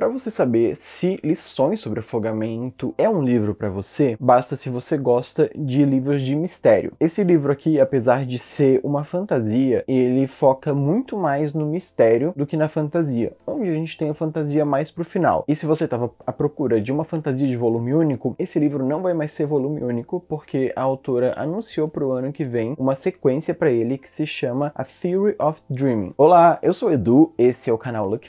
Para você saber se Lições sobre Afogamento é um livro para você, basta se você gosta de livros de mistério. Esse livro aqui, apesar de ser uma fantasia, ele foca muito mais no mistério do que na fantasia, onde a gente tem a fantasia mais pro final. E se você estava à procura de uma fantasia de volume único, esse livro não vai mais ser volume único porque a autora anunciou para o ano que vem uma sequência para ele que se chama A Theory of Dreaming. Olá, eu sou Edu, esse é o canal Luck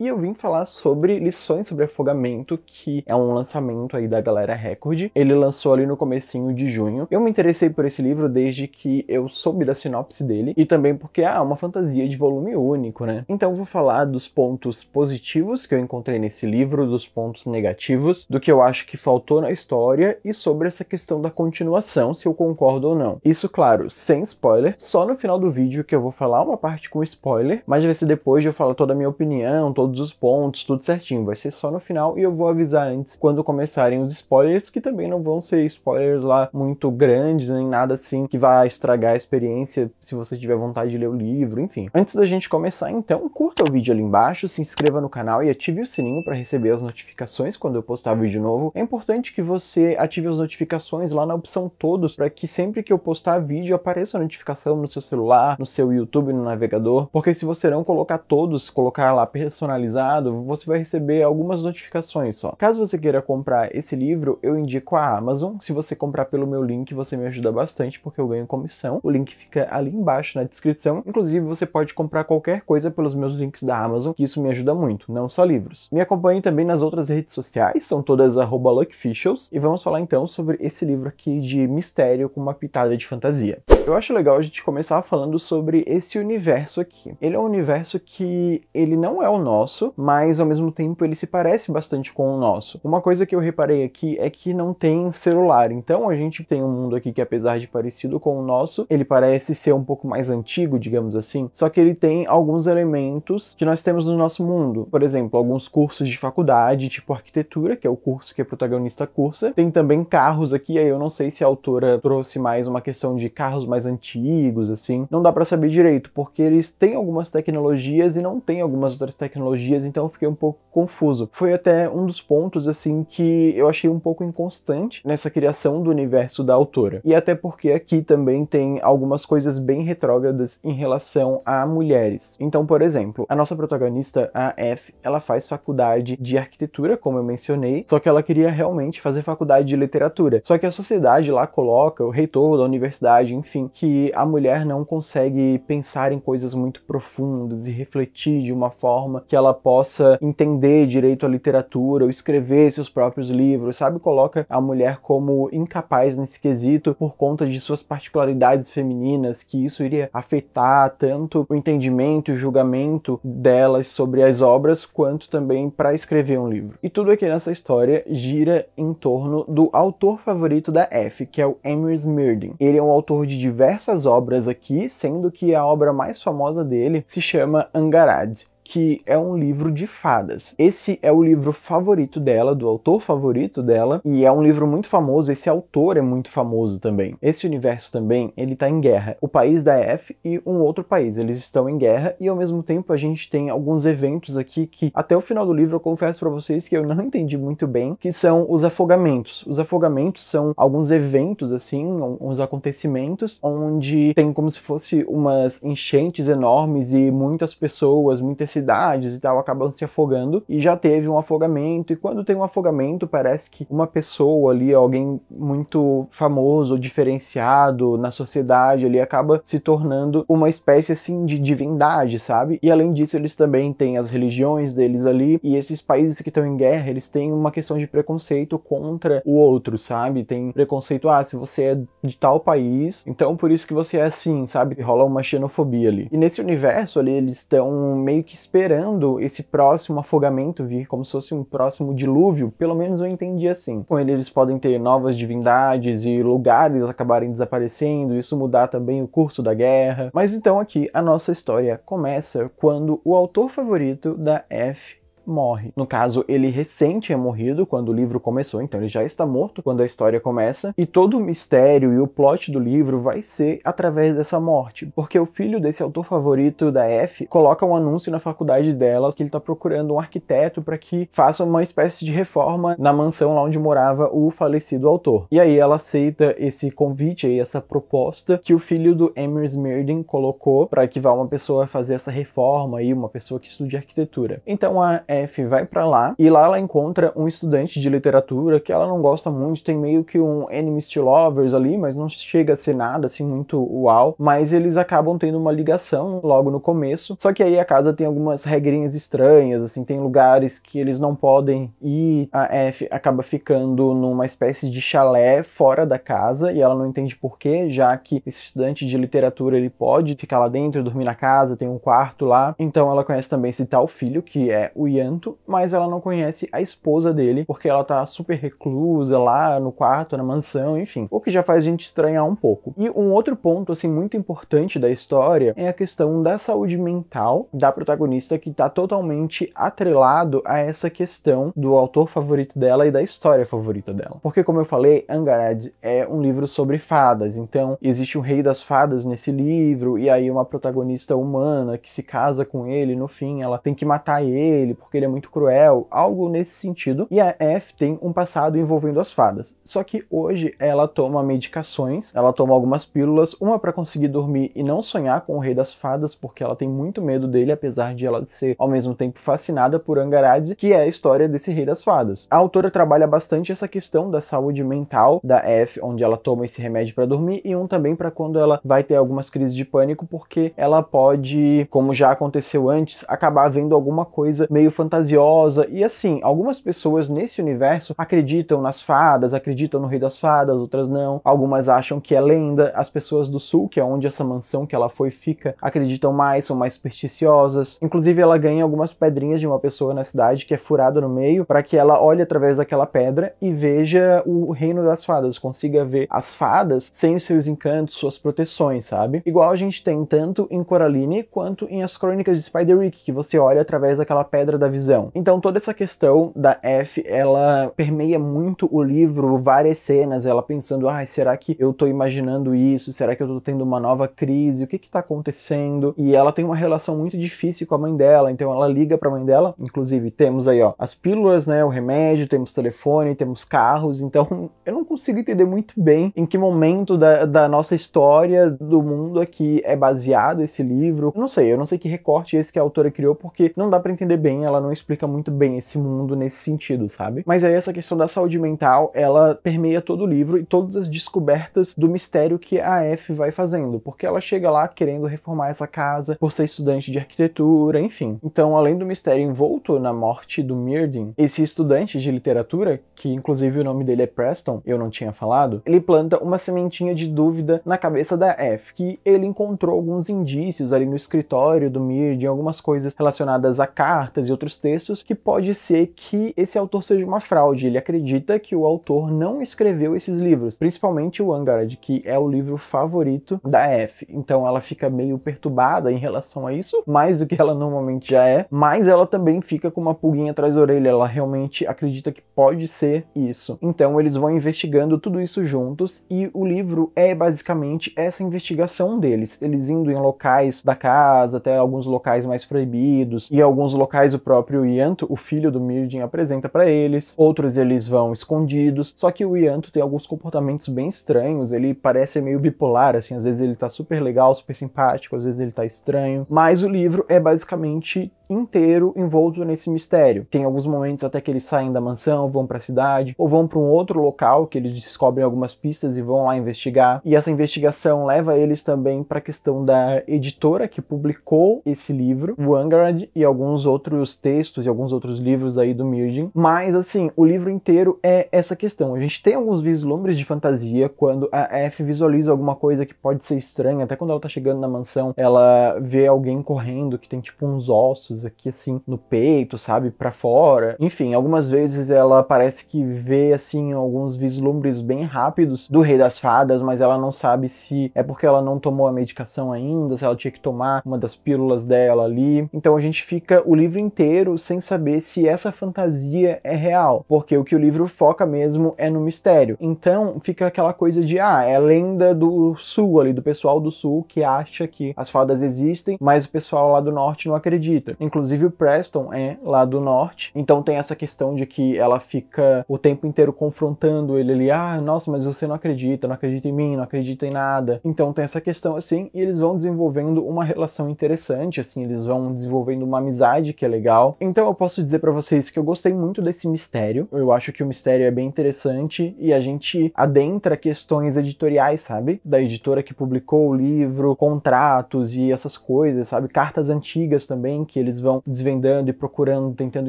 e eu vim falar sobre sobre lições sobre afogamento, que é um lançamento aí da Galera Record. Ele lançou ali no comecinho de junho. Eu me interessei por esse livro desde que eu soube da sinopse dele e também porque ah, é uma fantasia de volume único, né? Então vou falar dos pontos positivos que eu encontrei nesse livro, dos pontos negativos, do que eu acho que faltou na história e sobre essa questão da continuação, se eu concordo ou não. Isso, claro, sem spoiler, só no final do vídeo que eu vou falar uma parte com spoiler, mas vai ser depois de eu falar toda a minha opinião, todos os pontos, tudo tudo certinho, vai ser só no final e eu vou avisar antes quando começarem os spoilers, que também não vão ser spoilers lá muito grandes nem nada assim que vai estragar a experiência se você tiver vontade de ler o livro, enfim. Antes da gente começar, então, curta o vídeo ali embaixo, se inscreva no canal e ative o sininho para receber as notificações quando eu postar vídeo novo. É importante que você ative as notificações lá na opção todos para que sempre que eu postar vídeo apareça a notificação no seu celular, no seu YouTube, no navegador, porque se você não colocar todos, colocar lá personalizado, você você vai receber algumas notificações só. Caso você queira comprar esse livro, eu indico a Amazon. Se você comprar pelo meu link, você me ajuda bastante porque eu ganho comissão. O link fica ali embaixo na descrição. Inclusive, você pode comprar qualquer coisa pelos meus links da Amazon, que isso me ajuda muito, não só livros. Me acompanhe também nas outras redes sociais, são todas @luckficials, e vamos falar então sobre esse livro aqui de mistério com uma pitada de fantasia. Eu acho legal a gente começar falando sobre esse universo aqui. Ele é um universo que ele não é o nosso, mas ao mesmo mesmo tempo ele se parece bastante com o nosso. Uma coisa que eu reparei aqui é que não tem celular, então a gente tem um mundo aqui que apesar de parecido com o nosso, ele parece ser um pouco mais antigo, digamos assim, só que ele tem alguns elementos que nós temos no nosso mundo. Por exemplo, alguns cursos de faculdade, tipo arquitetura, que é o curso que a protagonista cursa. Tem também carros aqui, aí eu não sei se a autora trouxe mais uma questão de carros mais antigos, assim. Não dá para saber direito, porque eles têm algumas tecnologias e não tem algumas outras tecnologias, então eu fiquei um pouco pouco confuso. Foi até um dos pontos assim que eu achei um pouco inconstante nessa criação do universo da autora. E até porque aqui também tem algumas coisas bem retrógradas em relação a mulheres. Então, por exemplo, a nossa protagonista, a F, ela faz faculdade de arquitetura, como eu mencionei, só que ela queria realmente fazer faculdade de literatura. Só que a sociedade lá coloca, o reitor da universidade, enfim, que a mulher não consegue pensar em coisas muito profundas e refletir de uma forma que ela possa entender direito a literatura ou escrever seus próprios livros, sabe? Coloca a mulher como incapaz nesse quesito por conta de suas particularidades femininas, que isso iria afetar tanto o entendimento e o julgamento delas sobre as obras, quanto também para escrever um livro. E tudo aqui nessa história gira em torno do autor favorito da F, que é o Emir Smirden. Ele é um autor de diversas obras aqui, sendo que a obra mais famosa dele se chama Angarad que é um livro de fadas. Esse é o livro favorito dela, do autor favorito dela, e é um livro muito famoso, esse autor é muito famoso também. Esse universo também, ele tá em guerra. O país da F e um outro país, eles estão em guerra e ao mesmo tempo a gente tem alguns eventos aqui que até o final do livro eu confesso para vocês que eu não entendi muito bem, que são os afogamentos. Os afogamentos são alguns eventos assim, uns acontecimentos onde tem como se fosse umas enchentes enormes e muitas pessoas, muitas cidades e tal acabam se afogando e já teve um afogamento. E quando tem um afogamento, parece que uma pessoa ali, alguém muito famoso, diferenciado na sociedade ali, acaba se tornando uma espécie assim de divindade, sabe? E além disso, eles também têm as religiões deles ali e esses países que estão em guerra, eles têm uma questão de preconceito contra o outro, sabe? Tem preconceito, ah, se você é de tal país, então por isso que você é assim, sabe? Rola uma xenofobia ali. E nesse universo ali, eles estão meio que esperando esse próximo afogamento vir, como se fosse um próximo dilúvio, pelo menos eu entendi assim. Com ele eles podem ter novas divindades e lugares acabarem desaparecendo, isso mudar também o curso da guerra. Mas então aqui a nossa história começa quando o autor favorito da F morre. No caso, ele recente é morrido quando o livro começou, então ele já está morto quando a história começa, e todo o mistério e o plot do livro vai ser através dessa morte, porque o filho desse autor favorito da F coloca um anúncio na faculdade dela que ele está procurando um arquiteto para que faça uma espécie de reforma na mansão lá onde morava o falecido autor. E aí ela aceita esse convite aí, essa proposta que o filho do Emir Smirden colocou para que vá uma pessoa fazer essa reforma aí, uma pessoa que estude arquitetura. Então a F vai para lá e lá ela encontra um estudante de literatura que ela não gosta muito, tem meio que um enemies to lovers ali, mas não chega a ser nada assim muito uau, mas eles acabam tendo uma ligação logo no começo. Só que aí a casa tem algumas regrinhas estranhas, assim, tem lugares que eles não podem ir, a F acaba ficando numa espécie de chalé fora da casa e ela não entende porquê, já que esse estudante de literatura ele pode ficar lá dentro, dormir na casa, tem um quarto lá. Então ela conhece também esse tal filho que é o Ian mas ela não conhece a esposa dele, porque ela tá super reclusa lá no quarto, na mansão, enfim. O que já faz a gente estranhar um pouco. E um outro ponto, assim, muito importante da história é a questão da saúde mental da protagonista, que tá totalmente atrelado a essa questão do autor favorito dela e da história favorita dela. Porque, como eu falei, Angarad é um livro sobre fadas, então existe um rei das fadas nesse livro, e aí uma protagonista humana que se casa com ele, no fim ela tem que matar ele, porque porque ele é muito cruel, algo nesse sentido. E a F tem um passado envolvendo as fadas. Só que hoje ela toma medicações, ela toma algumas pílulas, uma para conseguir dormir e não sonhar com o rei das fadas, porque ela tem muito medo dele, apesar de ela ser ao mesmo tempo fascinada por Angarad, que é a história desse rei das fadas. A autora trabalha bastante essa questão da saúde mental da F, onde ela toma esse remédio para dormir e um também para quando ela vai ter algumas crises de pânico, porque ela pode, como já aconteceu antes, acabar vendo alguma coisa meio fantasiosa. E assim, algumas pessoas nesse universo acreditam nas fadas, acreditam no Rei das Fadas, outras não. Algumas acham que é lenda. As pessoas do sul, que é onde essa mansão que ela foi fica, acreditam mais, são mais supersticiosas. Inclusive, ela ganha algumas pedrinhas de uma pessoa na cidade que é furada no meio para que ela olhe através daquela pedra e veja o reino das fadas, consiga ver as fadas sem os seus encantos, suas proteções, sabe? Igual a gente tem tanto em Coraline quanto em As Crônicas de Spider-Rick, que você olha através daquela pedra da visão. Então toda essa questão da F, ela permeia muito o livro, várias cenas, ela pensando, ah, será que eu tô imaginando isso? Será que eu tô tendo uma nova crise? O que que tá acontecendo? E ela tem uma relação muito difícil com a mãe dela, então ela liga pra mãe dela, inclusive temos aí, ó, as pílulas, né, o remédio, temos telefone, temos carros, então eu não consigo entender muito bem em que momento da, da nossa história do mundo aqui é baseado esse livro. Eu não sei, eu não sei que recorte esse que a autora criou, porque não dá para entender bem, ela não explica muito bem esse mundo nesse sentido, sabe? Mas aí essa questão da saúde mental, ela permeia todo o livro e todas as descobertas do mistério que a F vai fazendo, porque ela chega lá querendo reformar essa casa por ser estudante de arquitetura, enfim. Então, além do mistério envolto na morte do Myrdin, esse estudante de literatura, que inclusive o nome dele é Preston, eu não tinha falado, ele planta uma sementinha de dúvida na cabeça da F, que ele encontrou alguns indícios ali no escritório do Myrdin, algumas coisas relacionadas a cartas e outros textos que pode ser que esse autor seja uma fraude. Ele acredita que o autor não escreveu esses livros, principalmente o Angarad, que é o livro favorito da F. Então ela fica meio perturbada em relação a isso, mais do que ela normalmente já é, mas ela também fica com uma pulguinha atrás da orelha, ela realmente acredita que pode ser isso. Então eles vão investigando tudo isso juntos e o livro é basicamente essa investigação deles. Eles indo em locais da casa, até alguns locais mais proibidos e alguns locais o próprio próprio Ianto, o filho do Mirjin, apresenta para eles, outros eles vão escondidos, só que o Ianto tem alguns comportamentos bem estranhos, ele parece meio bipolar, assim, às vezes ele tá super legal, super simpático, às vezes ele tá estranho, mas o livro é basicamente inteiro envolto nesse mistério. Tem alguns momentos até que eles saem da mansão, vão para a cidade ou vão para um outro local que eles descobrem algumas pistas e vão lá investigar. E essa investigação leva eles também para a questão da editora que publicou esse livro, o Angarad, e alguns outros textos e alguns outros livros aí do Mirjin. Mas assim, o livro inteiro é essa questão. A gente tem alguns vislumbres de fantasia quando a F visualiza alguma coisa que pode ser estranha, até quando ela tá chegando na mansão, ela vê alguém correndo que tem tipo uns ossos braços, aqui assim, no peito, sabe, para fora. Enfim, algumas vezes ela parece que vê assim alguns vislumbres bem rápidos do Rei das Fadas, mas ela não sabe se é porque ela não tomou a medicação ainda, se ela tinha que tomar uma das pílulas dela ali. Então a gente fica o livro inteiro sem saber se essa fantasia é real, porque o que o livro foca mesmo é no mistério. Então fica aquela coisa de ah, é lenda do sul ali, do pessoal do sul que acha que as fadas existem, mas o pessoal lá do norte não acredita. Inclusive o Preston é lá do norte, então tem essa questão de que ela fica o tempo inteiro confrontando ele ali, ah, nossa, mas você não acredita, não acredita em mim, não acredita em nada. Então tem essa questão assim, e eles vão desenvolvendo uma relação interessante, assim, eles vão desenvolvendo uma amizade que é legal. Então eu posso dizer para vocês que eu gostei muito desse mistério. Eu acho que o mistério é bem interessante e a gente adentra questões editoriais, sabe? Da editora que publicou o livro, contratos e essas coisas, sabe? Cartas antigas também que eles eles vão desvendando e procurando, tentando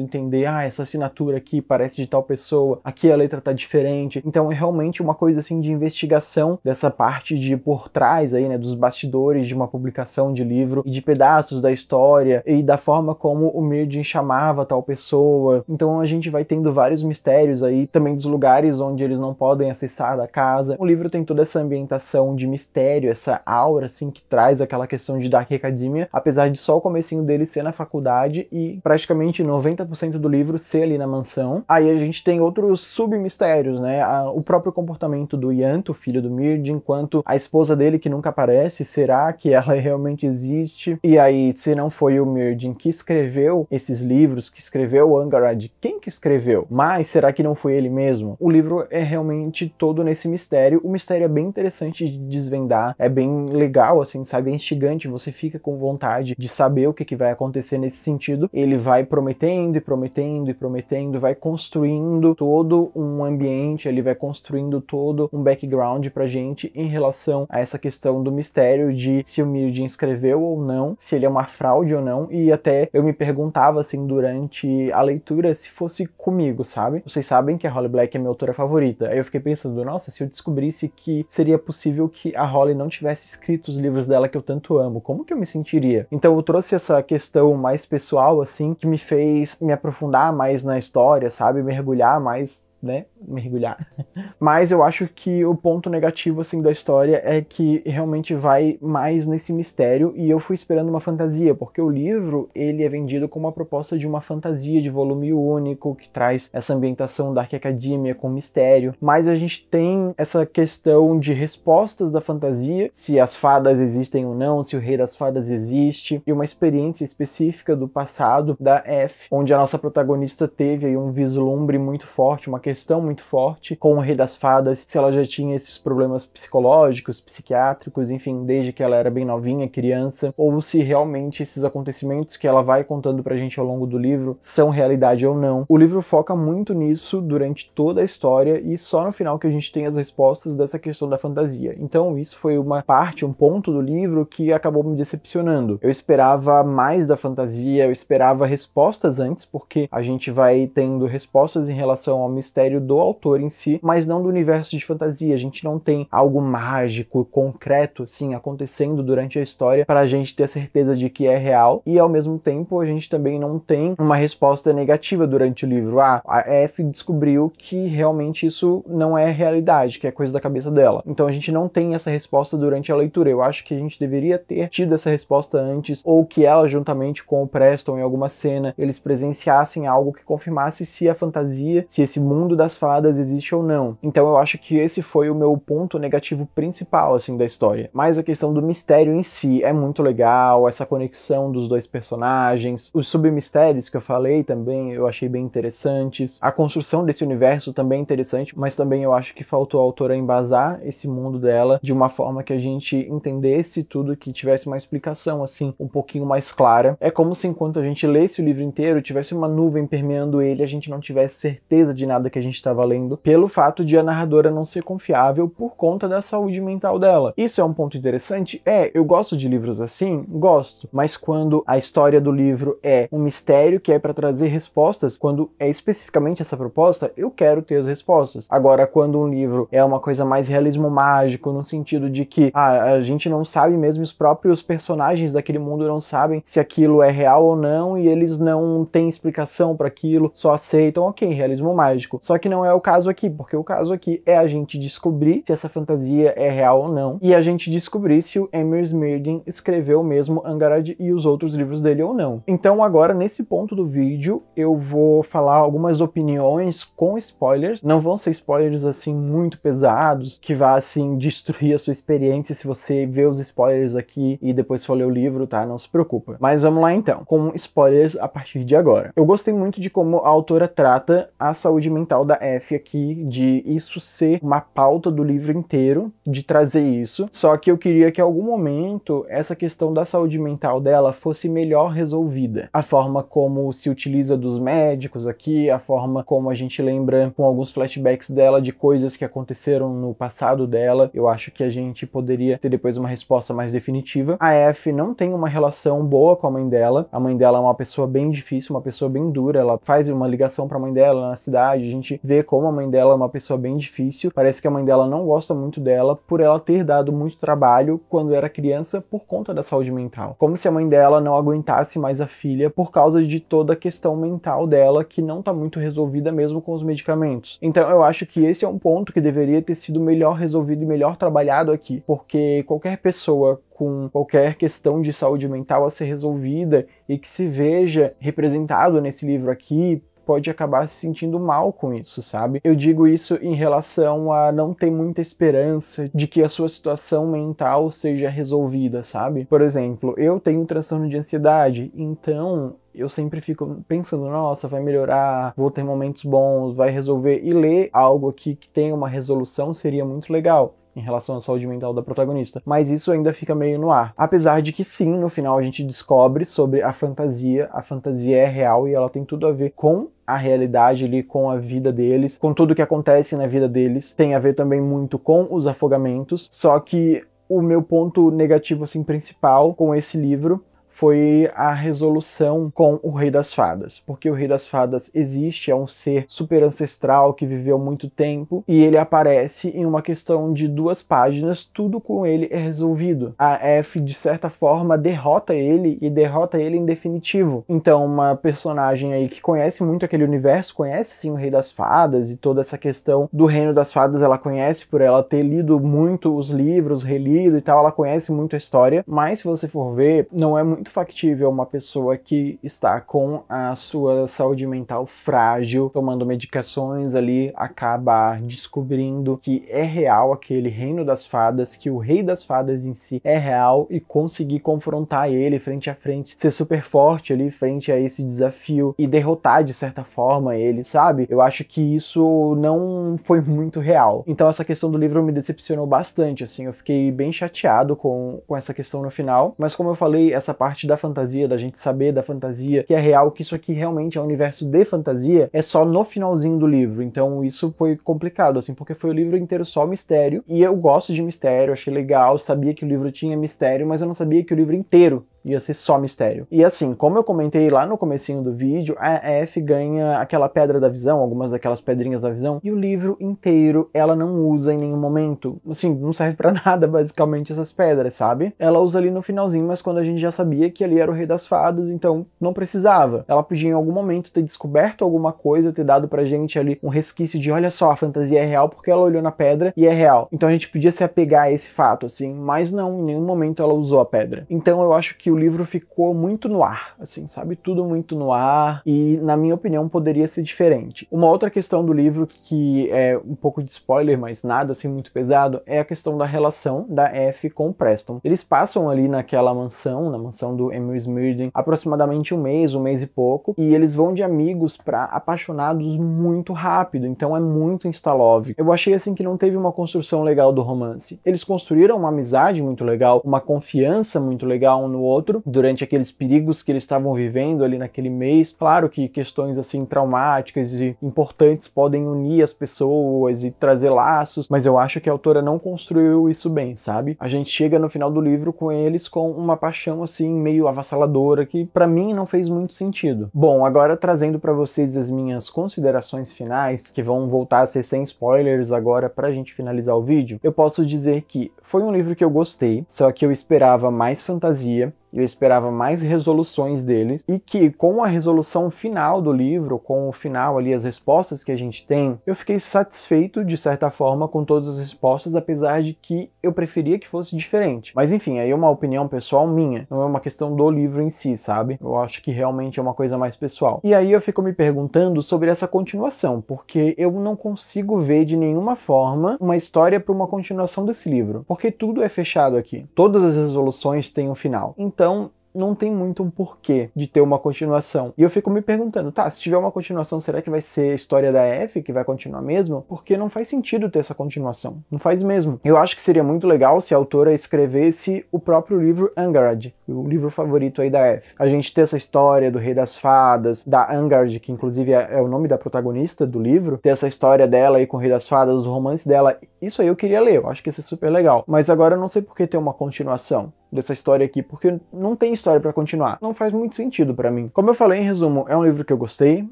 entender, ah, essa assinatura aqui parece de tal pessoa, aqui a letra tá diferente. Então é realmente uma coisa assim de investigação dessa parte de por trás aí, né, dos bastidores de uma publicação de livro e de pedaços da história e da forma como o Mirjin chamava tal pessoa. Então a gente vai tendo vários mistérios aí, também dos lugares onde eles não podem acessar da casa. O livro tem toda essa ambientação de mistério, essa aura assim que traz aquela questão de Dark Academia, apesar de só o comecinho dele ser na faculdade faculdade e praticamente 90% do livro ser ali na mansão. Aí a gente tem outros submistérios, né? O próprio comportamento do Yanto, filho do Mird, enquanto a esposa dele que nunca aparece, será que ela realmente existe? E aí, se não foi o Mird que escreveu esses livros, que escreveu o Angarad, quem que escreveu? Mas será que não foi ele mesmo? O livro é realmente todo nesse mistério. O mistério é bem interessante de desvendar, é bem legal, assim, sabe? É instigante, você fica com vontade de saber o que, que vai acontecer nesse sentido, ele vai prometendo e prometendo e prometendo, vai construindo todo um ambiente, ele vai construindo todo um background pra gente em relação a essa questão do mistério de se o Miriam escreveu ou não, se ele é uma fraude ou não, e até eu me perguntava assim durante a leitura se fosse comigo, sabe? Vocês sabem que a Holly Black é minha autora favorita. Aí eu fiquei pensando, nossa, se eu descobrisse que seria possível que a Holly não tivesse escrito os livros dela que eu tanto amo, como que eu me sentiria? Então eu trouxe essa questão mais mais pessoal, assim, que me fez me aprofundar mais na história, sabe? Mergulhar mais né, mergulhar. Mas eu acho que o ponto negativo, assim, da história é que realmente vai mais nesse mistério e eu fui esperando uma fantasia, porque o livro, ele é vendido como a proposta de uma fantasia de volume único, que traz essa ambientação da Academia com mistério, mas a gente tem essa questão de respostas da fantasia, se as fadas existem ou não, se o rei das fadas existe, e uma experiência específica do passado da F, onde a nossa protagonista teve aí um vislumbre muito forte, uma questão questão muito forte com o Rei das Fadas, se ela já tinha esses problemas psicológicos, psiquiátricos, enfim, desde que ela era bem novinha, criança, ou se realmente esses acontecimentos que ela vai contando pra gente ao longo do livro são realidade ou não. O livro foca muito nisso durante toda a história e só no final que a gente tem as respostas dessa questão da fantasia. Então, isso foi uma parte, um ponto do livro que acabou me decepcionando. Eu esperava mais da fantasia, eu esperava respostas antes, porque a gente vai tendo respostas em relação ao mistério mistério do autor em si, mas não do universo de fantasia. A gente não tem algo mágico, concreto, assim, acontecendo durante a história para a gente ter certeza de que é real e ao mesmo tempo a gente também não tem uma resposta negativa durante o livro. Ah, a F descobriu que realmente isso não é realidade, que é coisa da cabeça dela. Então a gente não tem essa resposta durante a leitura. Eu acho que a gente deveria ter tido essa resposta antes ou que ela juntamente com o Preston em alguma cena eles presenciassem algo que confirmasse se a fantasia, se esse mundo mundo das fadas existe ou não. Então eu acho que esse foi o meu ponto negativo principal, assim, da história. Mas a questão do mistério em si é muito legal, essa conexão dos dois personagens, os submistérios que eu falei também eu achei bem interessantes. A construção desse universo também é interessante, mas também eu acho que faltou a autora embasar esse mundo dela de uma forma que a gente entendesse tudo, que tivesse uma explicação, assim, um pouquinho mais clara. É como se enquanto a gente lesse o livro inteiro, tivesse uma nuvem permeando ele, a gente não tivesse certeza de nada que que a gente estava tá lendo, pelo fato de a narradora não ser confiável por conta da saúde mental dela. Isso é um ponto interessante? É, eu gosto de livros assim? Gosto. Mas quando a história do livro é um mistério que é para trazer respostas, quando é especificamente essa proposta, eu quero ter as respostas. Agora, quando um livro é uma coisa mais realismo mágico, no sentido de que ah, a gente não sabe mesmo, os próprios personagens daquele mundo não sabem se aquilo é real ou não e eles não têm explicação para aquilo, só aceitam, ok, realismo mágico. Só que não é o caso aqui, porque o caso aqui é a gente descobrir se essa fantasia é real ou não, e a gente descobrir se o Emir Smirden escreveu mesmo Angarad e os outros livros dele ou não. Então agora, nesse ponto do vídeo, eu vou falar algumas opiniões com spoilers. Não vão ser spoilers assim muito pesados, que vá assim destruir a sua experiência se você vê os spoilers aqui e depois for ler o livro, tá? Não se preocupa. Mas vamos lá então, com spoilers a partir de agora. Eu gostei muito de como a autora trata a saúde mental tal da F aqui de isso ser uma pauta do livro inteiro, de trazer isso. Só que eu queria que em algum momento essa questão da saúde mental dela fosse melhor resolvida. A forma como se utiliza dos médicos aqui, a forma como a gente lembra com alguns flashbacks dela de coisas que aconteceram no passado dela, eu acho que a gente poderia ter depois uma resposta mais definitiva. A F não tem uma relação boa com a mãe dela. A mãe dela é uma pessoa bem difícil, uma pessoa bem dura. Ela faz uma ligação para a mãe dela na cidade, a gente gente vê como a mãe dela é uma pessoa bem difícil. Parece que a mãe dela não gosta muito dela por ela ter dado muito trabalho quando era criança por conta da saúde mental. Como se a mãe dela não aguentasse mais a filha por causa de toda a questão mental dela que não tá muito resolvida mesmo com os medicamentos. Então eu acho que esse é um ponto que deveria ter sido melhor resolvido e melhor trabalhado aqui, porque qualquer pessoa com qualquer questão de saúde mental a ser resolvida e que se veja representado nesse livro aqui pode acabar se sentindo mal com isso, sabe? Eu digo isso em relação a não ter muita esperança de que a sua situação mental seja resolvida, sabe? Por exemplo, eu tenho um transtorno de ansiedade, então eu sempre fico pensando, nossa, vai melhorar, vou ter momentos bons, vai resolver. E ler algo aqui que tenha uma resolução seria muito legal em relação à saúde mental da protagonista, mas isso ainda fica meio no ar. Apesar de que sim, no final a gente descobre sobre a fantasia, a fantasia é real e ela tem tudo a ver com a realidade ali com a vida deles, com tudo que acontece na vida deles. Tem a ver também muito com os afogamentos, só que o meu ponto negativo assim principal com esse livro foi a resolução com o Rei das Fadas, porque o Rei das Fadas existe, é um ser super ancestral que viveu muito tempo e ele aparece em uma questão de duas páginas, tudo com ele é resolvido. A F, de certa forma, derrota ele e derrota ele em definitivo. Então, uma personagem aí que conhece muito aquele universo, conhece sim o Rei das Fadas e toda essa questão do Reino das Fadas, ela conhece por ela ter lido muito os livros, relido e tal, ela conhece muito a história, mas se você for ver, não é muito muito factível uma pessoa que está com a sua saúde mental frágil, tomando medicações ali, acabar descobrindo que é real aquele reino das fadas, que o rei das fadas em si é real e conseguir confrontar ele frente a frente, ser super forte ali frente a esse desafio e derrotar de certa forma ele, sabe? Eu acho que isso não foi muito real. Então essa questão do livro me decepcionou bastante, assim, eu fiquei bem chateado com, com essa questão no final, mas como eu falei, essa parte parte da fantasia, da gente saber da fantasia que é real, que isso aqui realmente é um universo de fantasia, é só no finalzinho do livro. Então isso foi complicado, assim, porque foi o livro inteiro só mistério. E eu gosto de mistério, achei legal, sabia que o livro tinha mistério, mas eu não sabia que o livro inteiro Ia ser só mistério. E assim, como eu comentei lá no comecinho do vídeo, a F ganha aquela pedra da visão, algumas daquelas pedrinhas da visão, e o livro inteiro ela não usa em nenhum momento. Assim, não serve para nada basicamente essas pedras, sabe? Ela usa ali no finalzinho, mas quando a gente já sabia que ali era o rei das fadas, então não precisava. Ela podia em algum momento ter descoberto alguma coisa, ter dado pra gente ali um resquício de olha só, a fantasia é real porque ela olhou na pedra e é real. Então a gente podia se apegar a esse fato, assim, mas não, em nenhum momento ela usou a pedra. Então eu acho que o o livro ficou muito no ar, assim, sabe? Tudo muito no ar e, na minha opinião, poderia ser diferente. Uma outra questão do livro que é um pouco de spoiler, mas nada assim muito pesado, é a questão da relação da F com Preston. Eles passam ali naquela mansão, na mansão do Emil Smirden, aproximadamente um mês, um mês e pouco, e eles vão de amigos para apaixonados muito rápido, então é muito instalove. Eu achei assim que não teve uma construção legal do romance. Eles construíram uma amizade muito legal, uma confiança muito legal um no outro, outro durante aqueles perigos que eles estavam vivendo ali naquele mês. Claro que questões assim traumáticas e importantes podem unir as pessoas e trazer laços, mas eu acho que a autora não construiu isso bem, sabe? A gente chega no final do livro com eles com uma paixão assim meio avassaladora que para mim não fez muito sentido. Bom, agora trazendo para vocês as minhas considerações finais, que vão voltar a ser sem spoilers agora pra gente finalizar o vídeo, eu posso dizer que foi um livro que eu gostei, só que eu esperava mais fantasia, eu esperava mais resoluções dele e que com a resolução final do livro, com o final ali as respostas que a gente tem, eu fiquei satisfeito de certa forma com todas as respostas, apesar de que eu preferia que fosse diferente. Mas enfim, aí é uma opinião pessoal minha, não é uma questão do livro em si, sabe? Eu acho que realmente é uma coisa mais pessoal. E aí eu fico me perguntando sobre essa continuação, porque eu não consigo ver de nenhuma forma uma história para uma continuação desse livro, porque tudo é fechado aqui. Todas as resoluções têm um final. Então então, não tem muito um porquê de ter uma continuação. E eu fico me perguntando, tá, se tiver uma continuação, será que vai ser a história da F que vai continuar mesmo? Porque não faz sentido ter essa continuação. Não faz mesmo. Eu acho que seria muito legal se a autora escrevesse o próprio livro Angard, o livro favorito aí da F. A gente ter essa história do Rei das Fadas, da Angard, que inclusive é, é o nome da protagonista do livro, ter essa história dela aí com o Rei das Fadas, os romances dela. Isso aí eu queria ler, eu acho que ia ser super legal. Mas agora eu não sei por que ter uma continuação dessa história aqui, porque não tem história para continuar. Não faz muito sentido para mim. Como eu falei, em resumo, é um livro que eu gostei,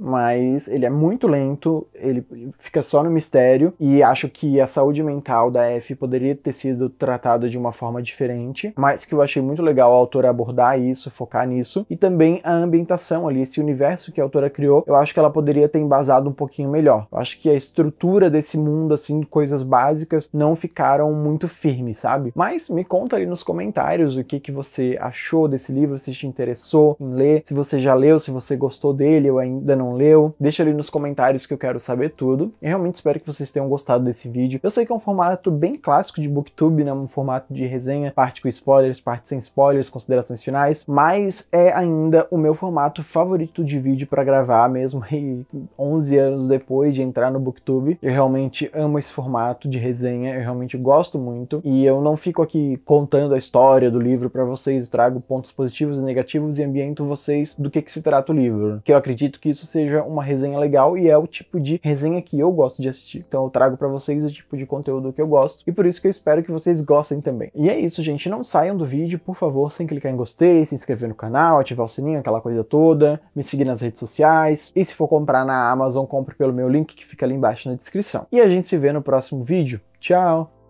mas ele é muito lento, ele fica só no mistério, e acho que a saúde mental da F poderia ter sido tratada de uma forma diferente, mas que eu achei muito legal a autora abordar isso, focar nisso, e também a ambientação ali, esse universo que a autora criou, eu acho que ela poderia ter embasado um pouquinho melhor. Eu acho que a estrutura desse mundo, assim, coisas básicas, não ficaram muito firmes, sabe? Mas me conta ali nos comentários o que, que você achou desse livro, se te interessou em ler, se você já leu, se você gostou dele ou ainda não leu. Deixa ali nos comentários que eu quero saber tudo. E realmente espero que vocês tenham gostado desse vídeo. Eu sei que é um formato bem clássico de booktube, né? Um formato de resenha, parte com spoilers, parte sem spoilers, considerações finais, mas é ainda o meu formato favorito de vídeo para gravar mesmo e 11 anos depois de entrar no booktube. Eu realmente amo esse formato de resenha, eu realmente gosto muito e eu não fico aqui contando a história do livro para vocês, trago pontos positivos e negativos e ambiento vocês do que, que se trata o livro. Que eu acredito que isso seja uma resenha legal e é o tipo de resenha que eu gosto de assistir. Então eu trago para vocês o tipo de conteúdo que eu gosto e por isso que eu espero que vocês gostem também. E é isso, gente. Não saiam do vídeo, por favor, sem clicar em gostei, se inscrever no canal, ativar o sininho, aquela coisa toda, me seguir nas redes sociais. E se for comprar na Amazon, compre pelo meu link que fica ali embaixo na descrição. E a gente se vê no próximo vídeo. Tchau!